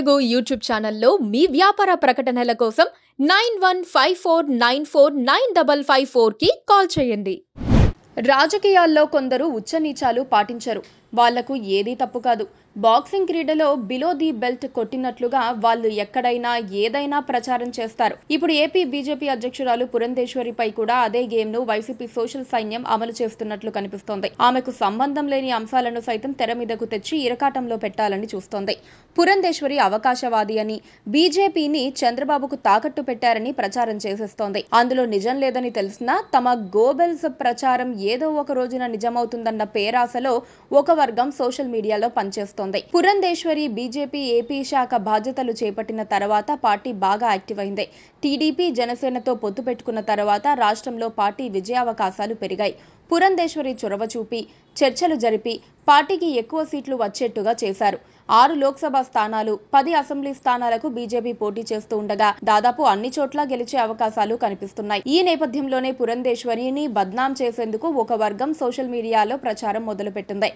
Telugu YouTube ఛానల్లో మీ వ్యాపార ప్రకటనల కోసం nine one five four nine four nine double five ఫోర్కి కాల్ చేయండి రాజకీయాల్లో కొందరు ఉచ్చనీచాలు పాటించరు వాళ్లకు ఏదీ తప్పు కాదు బాక్సింగ్ క్రీడలో బిలో ది బెల్ట్ కొట్టినట్లుగా వాళ్ళు ఎక్కడైనా ఏదైనా ప్రచారం చేస్తారు ఇప్పుడు ఏపీ బీజేపీ అధ్యక్షురాలు పురంధేశ్వరిపై కూడా అదే గేమ్ ను వైసీపీ సోషల్ సైన్యం అమలు చేస్తున్నట్లు కనిపిస్తోంది ఆమెకు సంబంధం లేని అంశాలను సైతం తెర మీదకు తెచ్చి ఇరకాటంలో పెట్టాలని చూస్తోంది పురంధేశ్వరి అవకాశవాది అని బీజేపీని చంద్రబాబుకు తాకట్టు పెట్టారని ప్రచారం చేసేస్తోంది అందులో నిజం లేదని తెలిసినా తమ గోబెల్స్ ప్రచారం ఏదో ఒక రోజున నిజమవుతుందన్న పేరాశలో ఒక వర్గం సోషల్ మీడియాలో పనిచేస్తోంది పురంధేశ్వరి బీజేపీ ఏపీ శాఖ బాధ్యతలు చేపట్టిన తర్వాత పార్టీ బాగా యాక్టివ్ అయింది టీడీపీ జనసేనతో పొత్తు పెట్టుకున్న తర్వాత రాష్ట్రంలో పార్టీ విజయావకాశాలు పెరిగాయి పురంధేశ్వరి చొరవ చూపి చర్చలు జరిపి పార్టీకి ఎక్కువ సీట్లు వచ్చేట్టుగా చేశారు ఆరు లోక్సభ స్థానాలు పది అసెంబ్లీ స్థానాలకు బీజేపీ పోటీ చేస్తూ ఉండగా దాదాపు అన్ని చోట్ల గెలిచే అవకాశాలు కనిపిస్తున్నాయి ఈ నేపథ్యంలోనే పురంధేశ్వరిని బద్నాం చేసేందుకు ఒక వర్గం సోషల్ మీడియాలో ప్రచారం మొదలుపెట్టింది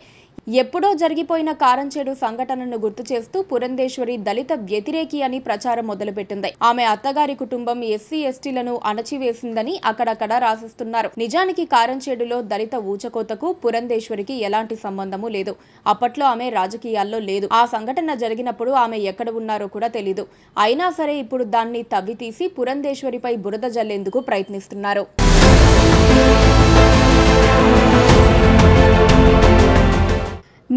ఎప్పుడో జరిగిపోయిన కారంచేడు సంఘటనను గుర్తు చేస్తూ పురంధేశ్వరి దళిత వ్యతిరేకి అని ప్రచారం మొదలుపెట్టింది ఆమె అత్తగారి కుటుంబం ఎస్సీ ఎస్టీలను అణచివేసిందని అక్కడక్కడ రాసిస్తున్నారు నిజానికి కారంచేడులో దళిత ఊచకోతకు పురంధేశ్వరికి ఎలాంటి సంబంధము లేదు అప్పట్లో ఆమె రాజకీయాల్లో లేదు ఆ సంఘటన జరిగినప్పుడు ఆమె ఎక్కడ ఉన్నారో కూడా తెలీదు అయినా సరే ఇప్పుడు దాన్ని తవ్వితీసి పురంధేశ్వరిపై బురద జల్లేందుకు ప్రయత్నిస్తున్నారు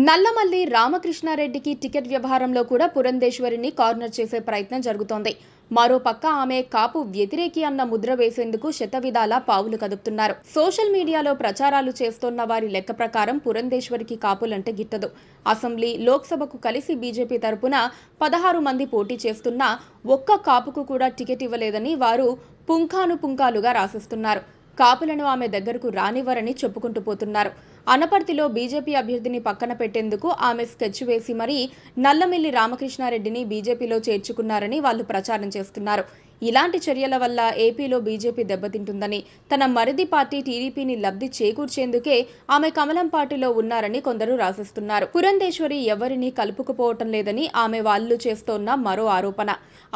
నల్లమల్లి రామకృష్ణారెడ్డికి టికెట్ వ్యవహారంలో కూడా పురంధేశ్వరిని కార్నర్ చేసే ప్రయత్నం జరుగుతోంది మరోపక్క ఆమె కాపు వ్యతిరేకి అన్న ముద్ర వేసేందుకు శతవిధాలా పావులు కదుపుతున్నారు సోషల్ మీడియాలో ప్రచారాలు చేస్తోన్న వారి లెక్క ప్రకారం పురంధేశ్వరికి కాపులంటే గిట్టదు అసెంబ్లీ లోక్సభకు కలిసి బీజేపీ తరపున పదహారు మంది పోటీ చేస్తున్నా ఒక్క కాపుకు కూడా టికెట్ ఇవ్వలేదని వారు పుంఖాను పుంఖాలుగా రాసిస్తున్నారు కాపులను ఆమె దగ్గరకు రానివ్వరని చెప్పుకుంటూ పోతున్నారు అనపర్తిలో బీజేపీ అభ్యర్థిని పక్కన పెట్టేందుకు ఆమె స్కెచ్ వేసి మరీ నల్లమిల్లి రామకృష్ణారెడ్డిని బీజేపీలో చేర్చుకున్నారని వాళ్ళు ప్రచారం చేస్తున్నారు ఇలాంటి చర్యల వల్ల ఏపీలో బీజేపీ దెబ్బతింటుందని తన మరిది పార్టీ టీడీపీని లబ్ధి చేకూర్చేందుకే ఆమె కమలం పార్టీలో ఉన్నారని కొందరు రాసిస్తున్నారు పురంధేశ్వరి ఎవరిని కలుపుకుపోవటం లేదని ఆమె వాళ్ళు చేస్తోన్న మరో ఆరోపణ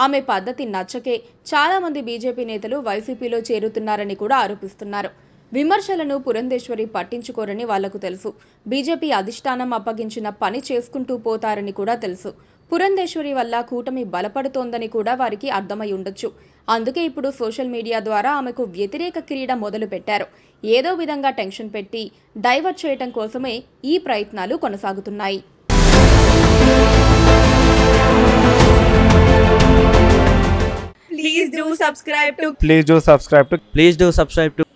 ఆమె పద్ధతి నచ్చకే చాలా మంది బీజేపీ నేతలు వైసీపీలో చేరుతున్నారని కూడా ఆరోపిస్తున్నారు విమర్శలను పురంధేశ్వరి పట్టించుకోరని వాళ్లకు తెలుసు బీజేపీ అధిష్టానం అప్పగించిన పని చేసుకుంటూ పోతారని కూడా తెలుసు పురంధేశ్వరి వల్ల కూటమి బలపడుతోందని కూడా వారికి అర్థమై ఉండొచ్చు అందుకే ఇప్పుడు సోషల్ మీడియా ద్వారా ఆమెకు వ్యతిరేక క్రీడ మొదలు పెట్టారు ఏదో విధంగా టెన్షన్ పెట్టి డైవర్ట్ చేయటం కోసమే ఈ ప్రయత్నాలు కొనసాగుతున్నాయి Please do subscribe to. Please do subscribe to. Please do subscribe to.